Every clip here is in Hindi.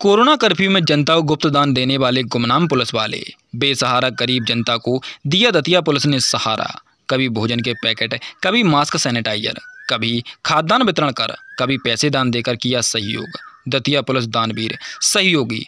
कोरोना कर्फ्यू में जनता को गुप्त दान देने वाले गुमनाम पुलिस वाले बेसहारा गरीब जनता को दिया दतिया पुलिस ने सहारा कभी भोजन के पैकेट कभी मास्क सैनिटाइजर कभी खाद्यान्न वितरण कर कभी पैसे दान देकर किया सहयोग दतिया पुलिस दानवीर सहयोगी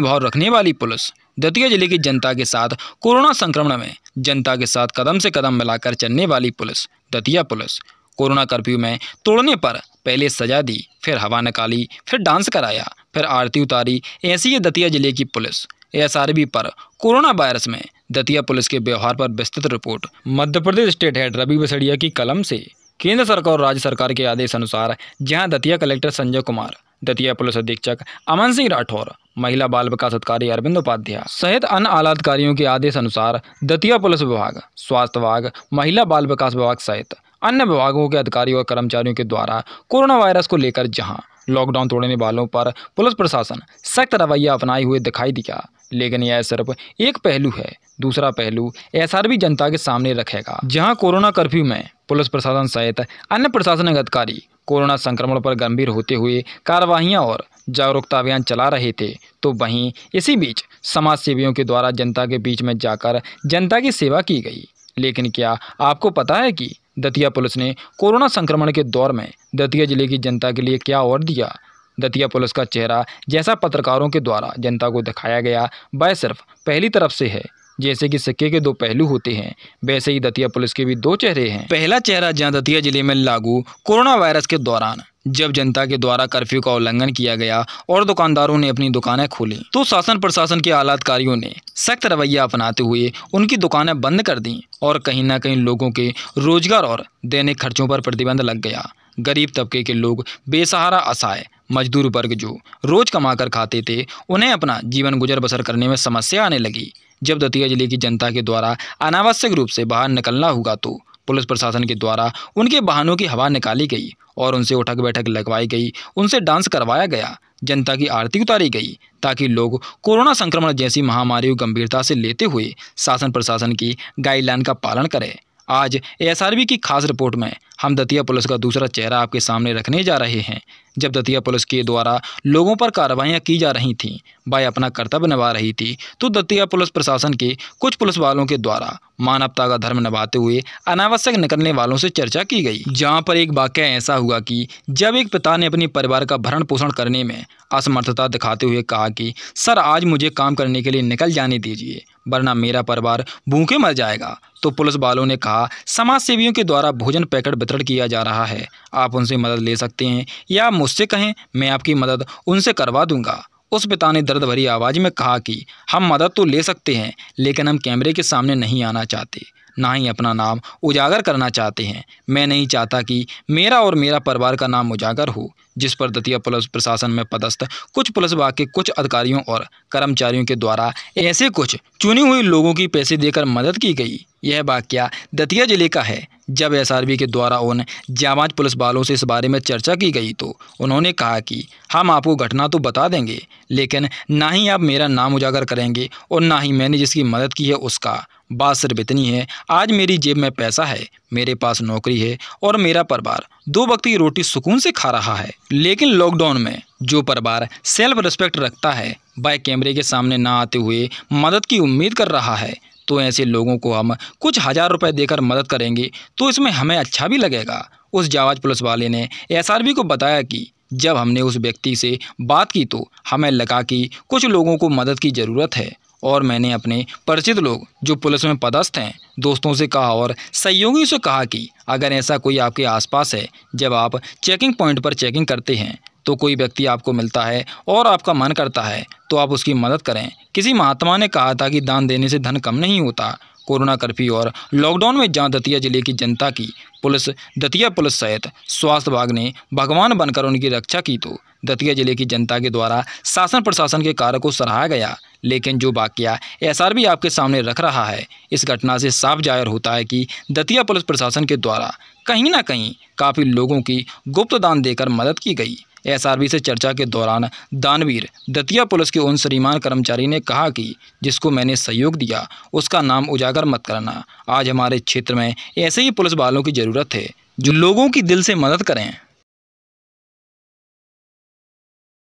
भाव रखने वाली पुलिस दतिया जिले की जनता के साथ कोरोना संक्रमण में जनता के साथ कदम से कदम मिलाकर चलने वाली police Datia police corona curfew में तोड़ने पर पहले सजा दी फिर हवा निकाली फिर डांस कराया फिर आरती उतारी ऐसी है दतिया जिले की पुलिस एसआरबी पर कोरोना वायरस में दतिया पुलिस के व्यवहार पर विस्तृत report Madhya Pradesh state head Ravi Basadiya की कलम से केंद्र सरकार और राज्य सरकार के आदेश अनुसार जहां दतिया कलेक्टर संजय कुमार दतिया पुलिस अधीक्षक अमन सिंह राठौर महिला बाल विकास अधिकारी अरविंद उपाध्याय सहित अन्य आलाधिकारियों के आदेश अनुसार दतिया पुलिस विभाग स्वास्थ्य विभाग महिला बाल विकास विभाग सहित अन्य विभागों के अधिकारियों और कर्मचारियों के द्वारा कोरोना वायरस को लेकर जहां लॉकडाउन तोड़ने वालों पर पुलिस प्रशासन सख्त रवैया अपनाए हुए दिखाई दिया लेकिन यह सिर्फ एक पहलू है दूसरा पहलू एसआरबी जनता के सामने रखेगा जहां कोरोना कर्फ्यू में पुलिस प्रशासन सहित अन्य प्रशासनिक अधिकारी कोरोना संक्रमण पर गंभीर होते हुए कार्रवाइयाँ और जागरूकता अभियान चला रहे थे तो वहीं इसी बीच समाज सेवियों के द्वारा जनता के बीच में जाकर जनता की सेवा की गई लेकिन क्या आपको पता है कि दतिया पुलिस ने कोरोना संक्रमण के दौर में दतिया जिले की जनता के लिए क्या और दिया दतिया पुलिस का चेहरा जैसा पत्रकारों के द्वारा जनता को दिखाया गया वह सिर्फ पहली तरफ से है जैसे कि सिक्के के दो पहलू होते हैं वैसे ही दतिया पुलिस के भी दो चेहरे हैं पहला चेहरा जहाँ दतिया जिले में लागू कोरोना वायरस के दौरान जब जनता के द्वारा कर्फ्यू का उल्लंघन किया गया और दुकानदारों ने अपनी दुकानें खोली तो शासन प्रशासन के आलातकारियों ने सख्त रवैया अपनाते हुए उनकी दुकानें बंद कर दी और कहीं ना कहीं लोगों के रोजगार और दैनिक खर्चों पर प्रतिबंध लग गया गरीब तबके के लोग बेसहारा असहाय मजदूर वर्ग जो रोज कमाकर खाते थे उन्हें अपना जीवन गुजर बसर करने में समस्या आने लगी जब दतिया जिले की जनता के द्वारा अनावश्यक रूप से बाहर निकलना होगा तो पुलिस प्रशासन के द्वारा उनके वाहनों की हवा निकाली गई और उनसे उठक बैठक लगवाई गई उनसे डांस करवाया गया जनता की आरती उतारी गई ताकि लोग कोरोना संक्रमण जैसी महामारी को गंभीरता से लेते हुए शासन प्रशासन की गाइडलाइन का पालन करें आज एएसआरबी की खास रिपोर्ट में हम दतिया पुलिस का दूसरा चेहरा आपके सामने रखने जा रहे हैं जब दतिया पुलिस के द्वारा लोगों पर कार्रवाइयाँ की जा रही थीं बाई अपना कर्तव्य निभा रही थी तो दतिया पुलिस प्रशासन के कुछ पुलिस वालों के द्वारा मानवता का धर्म निभाते हुए अनावश्यक निकलने वालों से चर्चा की गई जहाँ पर एक वाक्य ऐसा हुआ कि जब एक पिता ने अपने परिवार का भरण पोषण करने में असमर्थता दिखाते हुए कहा कि सर आज मुझे काम करने के लिए निकल जाने दीजिए वरना मेरा परिवार भूखे मर जाएगा तो पुलिस वालों ने कहा समाज सेवियों के द्वारा भोजन पैकेट वितरण किया जा रहा है आप उनसे मदद ले सकते हैं या मुझसे कहें मैं आपकी मदद उनसे करवा दूंगा उस पिता ने दर्द भरी आवाज़ में कहा कि हम मदद तो ले सकते हैं लेकिन हम कैमरे के सामने नहीं आना चाहते ना ही अपना नाम उजागर करना चाहते हैं मैं नहीं चाहता कि मेरा और मेरा परिवार का नाम उजागर हो जिस पर दतिया पुलिस प्रशासन में पदस्थ कुछ पुलिस विभाग के कुछ अधिकारियों और कर्मचारियों के द्वारा ऐसे कुछ चुनी हुई लोगों की पैसे देकर मदद की गई यह वाक्य दतिया जिले का है जब एसआरबी के द्वारा उन जामाज पुलिस वालों से इस बारे में चर्चा की गई तो उन्होंने कहा कि हम आपको घटना तो बता देंगे लेकिन ना ही आप मेरा नाम उजागर करेंगे और ना ही मैंने जिसकी मदद की है उसका बात सिर्फ इतनी है आज मेरी जेब में पैसा है मेरे पास नौकरी है और मेरा परिवार दो वक्त की रोटी सुकून से खा रहा है लेकिन लॉकडाउन में जो परिवार सेल्फ रिस्पेक्ट रखता है वह कैमरे के सामने ना आते हुए मदद की उम्मीद कर रहा है तो ऐसे लोगों को हम कुछ हज़ार रुपए देकर मदद करेंगे तो इसमें हमें अच्छा भी लगेगा उस जावाज पुलिस वाले ने एसआरबी को बताया कि जब हमने उस व्यक्ति से बात की तो हमें लगा कि कुछ लोगों को मदद की ज़रूरत है और मैंने अपने परिचित लोग जो पुलिस में पदस्थ हैं दोस्तों से कहा और सहयोगियों से कहा कि अगर ऐसा कोई आपके आसपास है जब आप चेकिंग पॉइंट पर चेकिंग करते हैं तो कोई व्यक्ति आपको मिलता है और आपका मन करता है तो आप उसकी मदद करें किसी महात्मा ने कहा था कि दान देने से धन कम नहीं होता कोरोना कर्फ्यू और लॉकडाउन में जहाँ दतिया जिले की जनता की पुलिस दतिया पुलिस सहित स्वास्थ्य विभाग ने भगवान बनकर उनकी रक्षा की तो दतिया जिले की जनता के द्वारा शासन प्रशासन के कार्य को सराहा गया लेकिन जो वाक्य एसआरबी आपके सामने रख रहा है इस घटना से साफ जाहिर होता है कि दतिया पुलिस प्रशासन के द्वारा कहीं ना कहीं काफ़ी लोगों की गुप्त दान देकर मदद की गई एसआरबी से चर्चा के दौरान दानवीर दतिया पुलिस के उन श्रीमान कर्मचारी ने कहा कि जिसको मैंने सहयोग दिया उसका नाम उजागर मत करना आज हमारे क्षेत्र में ऐसे ही पुलिस वालों की ज़रूरत है जो लोगों की दिल से मदद करें